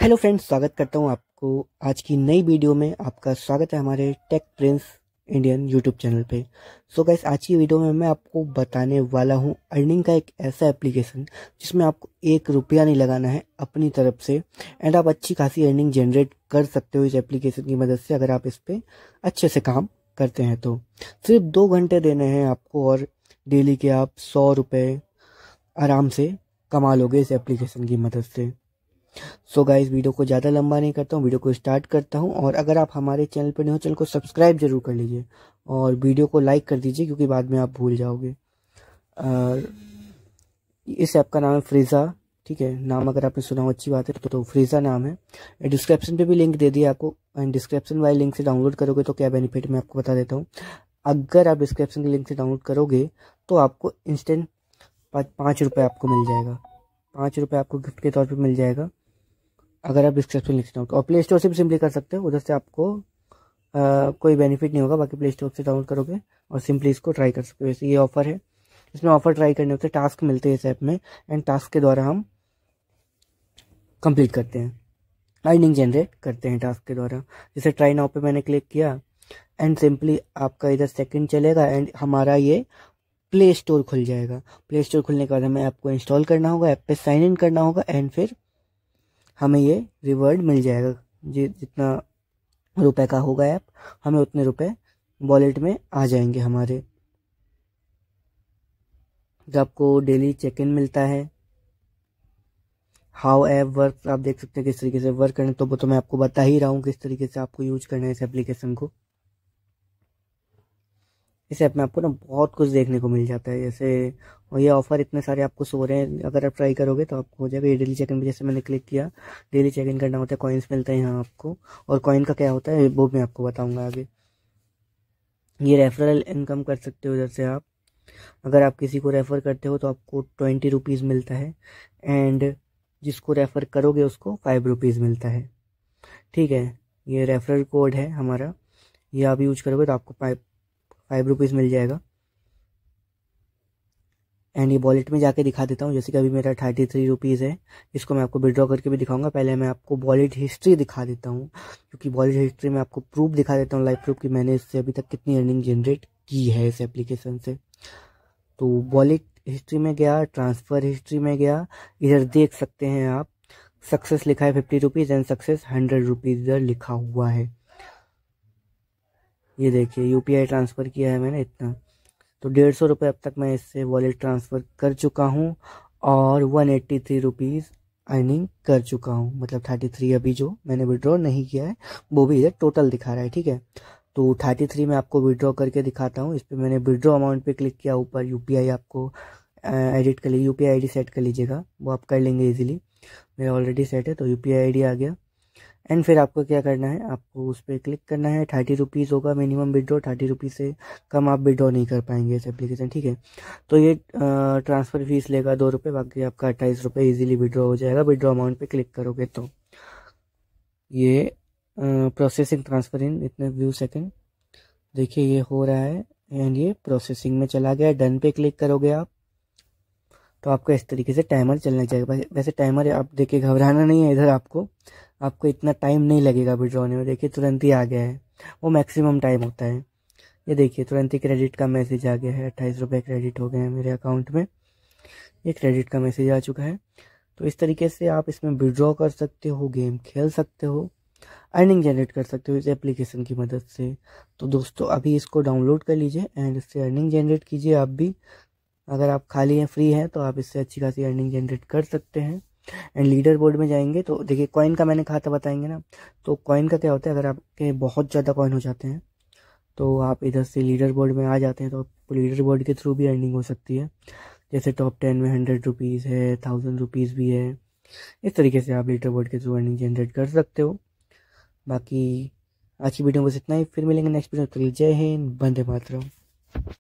hello friends स्वागत करता हूँ आपको आज की नई वीडियो में आपका स्वागत है हमारे tech prince Indian YouTube channel पे सो गैस आज की वीडियो में मैं आपको बताने वाला हूँ अर्निंग का एक ऐसा एप्लीकेशन जिसमें आपको एक रुपया नहीं लगाना है अपनी तरफ से एंड आप अच्छी खासी अर्निंग जनरेट कर सकते हो इस एप्लीकेशन की मदद से अगर आप इस पर अच्छे से काम करते हैं तो सिर्फ दो घंटे देने हैं आपको और डेली के आप सौ रुपये आराम से कमा लोगे इस एप्लीकेशन की मदद से सो so गाइज वीडियो को ज़्यादा लंबा नहीं करता हूँ वीडियो को स्टार्ट करता हूँ और अगर आप हमारे चैनल पर नहीं हो चैनल को सब्सक्राइब जरूर कर लीजिए और वीडियो को लाइक कर दीजिए क्योंकि बाद में आप भूल जाओगे और इस ऐप का नाम है फ्रीज़ा ठीक है नाम अगर आपने सुना हो अच्छी बात है तो, तो फ्रीज़ा नाम है डिस्क्रिप्शन पे भी लिंक दे दिया आपको एंड डिस्क्रिप्शन वाले लिंक से डाउनलोड करोगे तो क्या बेनिफिट मैं आपको बता देता हूँ अगर आप डिस्क्रिप्शन के लिंक से डाउनलोड करोगे तो आपको इंस्टेंट पाँच रुपये आपको मिल जाएगा पाँच रुपये आपको गिफ्ट के तौर पर मिल जाएगा अगर आप डिस्क्रिप्शन लिखते हो और प्ले स्टोर से भी सिंपली कर सकते हो उधर से आपको आ, कोई बेनिफिट नहीं होगा बाकी प्ले स्टोर से डाउनलोड करोगे और सिंपली इसको ट्राई कर सकते हो वैसे ये ऑफर है इसमें ऑफर ट्राई करने होते टास्क मिलते हैं इस ऐप में एंड टास्क के द्वारा हम कंप्लीट करते हैं अर्निंग जनरेट करते हैं टास्क के द्वारा जैसे ट्राई नाउ पे मैंने क्लिक किया एंड सिंपली आपका इधर सेकंड चलेगा एंड हमारा ये प्ले स्टोर खुल जाएगा प्ले स्टोर खुलने के बाद हमें ऐप को इंस्टॉल करना होगा ऐप पे साइन इन करना होगा एंड फिर हमें ये रिवॉर्ड मिल जाएगा जी जितना रुपए का होगा ऐप हमें उतने रुपए वॉलेट में आ जाएंगे हमारे तो आपको डेली चेक इन मिलता है हाउ ऐप वर्क आप देख सकते हैं किस तरीके से वर्क करना तो वो तो मैं आपको बता ही रहा हूँ किस तरीके से आपको यूज करना है इस एप्लीकेशन को इस ऐप में आपको ना बहुत कुछ देखने को मिल जाता है जैसे और ये ऑफ़र इतने सारे आपको सो रहे हैं अगर आप ट्राई करोगे तो आपको हो जाएगा ये डेली चेक इन जैसे मैंने क्लिक किया डेली चेक इन करना होता है कॉइन्स मिलते हैं यहाँ आपको और कॉइन का क्या होता है वो मैं आपको बताऊँगा आगे ये रेफरल इनकम कर सकते हो जैसे आप अगर आप किसी को रेफ़र करते हो तो आपको ट्वेंटी रुपीज़ मिलता है एंड जिसको रेफ़र करोगे उसको फाइव रुपीज़ मिलता है ठीक है ये रेफरल कोड है हमारा ये आप यूज करोगे तो आपको फाइव फाइव रुपीज़ मिल जाएगा एंड ये वॉलेट में जाके दिखा देता हूँ जैसे कि अभी मेरा थर्टी थ्री रुपीज़ है इसको मैं आपको विड्रॉ करके भी दिखाऊंगा पहले मैं आपको वॉलेट हिस्ट्री दिखा देता हूँ क्योंकि वॉलेट हिस्ट्री में आपको प्रूफ दिखा देता हूँ लाइव प्रूफ कि मैंने इससे अभी तक कितनी अर्निंग जनरेट की है इस एप्लीकेशन से तो वॉलेट हिस्ट्री में गया ट्रांसफ़र हिस्ट्री में गया इधर देख सकते हैं आप सक्सेस लिखा है fifty rupees and success hundred rupees इधर लिखा हुआ है ये देखिए यू ट्रांसफ़र किया है मैंने इतना तो डेढ़ सौ रुपये अब तक मैं इससे वॉलेट ट्रांसफ़र कर चुका हूँ और one eighty three rupees earning कर चुका हूँ मतलब थर्टी थ्री अभी जो मैंने विड्रॉ नहीं किया है वो भी इधर टोटल दिखा रहा है ठीक है तो थर्टी थ्री मैं आपको विड्रॉ करके दिखाता हूँ इस पर मैंने विड्रॉ अमाउंट पे क्लिक किया ऊपर यू आपको एडिट कर लीजिए यू पी सेट कर लीजिएगा वो आप कर लेंगे ईजिली मेरा ऑलरेडी सेट है तो यू पी आ गया एंड फिर आपको क्या करना है आपको उस पर क्लिक करना है थर्टी रुपीज़ होगा मिनिमम विड्रॉ थर्टी रुपीज़ से कम आप विदड्रॉ नहीं कर पाएंगे इस एप्लीकेशन ठीक है तो ये ट्रांसफ़र फीस लेगा दो रुपये बाकी आपका अट्ठाईस रुपये ईजिली विड्रॉ हो जाएगा विड्रॉ अमाउंट पे क्लिक करोगे तो ये प्रोसेसिंग ट्रांसफ़र इन इतने व्यू सेकेंड देखिए ये हो रहा है एंड ये प्रोसेसिंग में चला गया डन पे क्लिक करोगे आप तो आपका इस तरीके से टाइमर चलना चाहिए वैसे टाइमर आप देखिए घबराना नहीं है इधर आपको आपको इतना टाइम नहीं लगेगा विड्रॉ होने में देखिए तुरंत ही आ गया है वो मैक्सिमम टाइम होता है ये देखिए तुरंत ही क्रेडिट का मैसेज आ गया है अट्ठाईस रुपये क्रेडिट हो गए हैं मेरे अकाउंट में ये क्रेडिट का मैसेज आ चुका है तो इस तरीके से आप इसमें विड्रॉ कर सकते हो गेम खेल सकते हो अर्निंग जनरेट कर सकते हो इस एप्लीकेशन की मदद से तो दोस्तों अभी इसको डाउनलोड कर लीजिए एंड इससे अर्निंग जनरेट कीजिए आप भी अगर आप खाली हैं फ्री हैं तो आप इससे अच्छी खासी अर्निंग जनरेट कर सकते हैं एंड लीडर बोर्ड में जाएंगे तो देखिए कॉइन का मैंने खाता बताएंगे ना तो कॉइन का क्या होता है अगर आपके बहुत ज़्यादा कॉइन हो जाते हैं तो आप इधर से लीडर बोर्ड में आ जाते हैं तो आपको लीडर बोर्ड के थ्रू भी अर्निंग हो सकती है जैसे टॉप टेन में हंड्रेड रुपीज़ है थाउजेंड रुपीज़ भी है इस तरीके से आप लीडर बोर्ड के थ्रू अर्निंग जनरेट कर सकते हो बाकी आज की वीडियो बस इतना ही फिर मिलेंगे नेक्स्ट वीडियो तो जय हिंद बंदे मातरम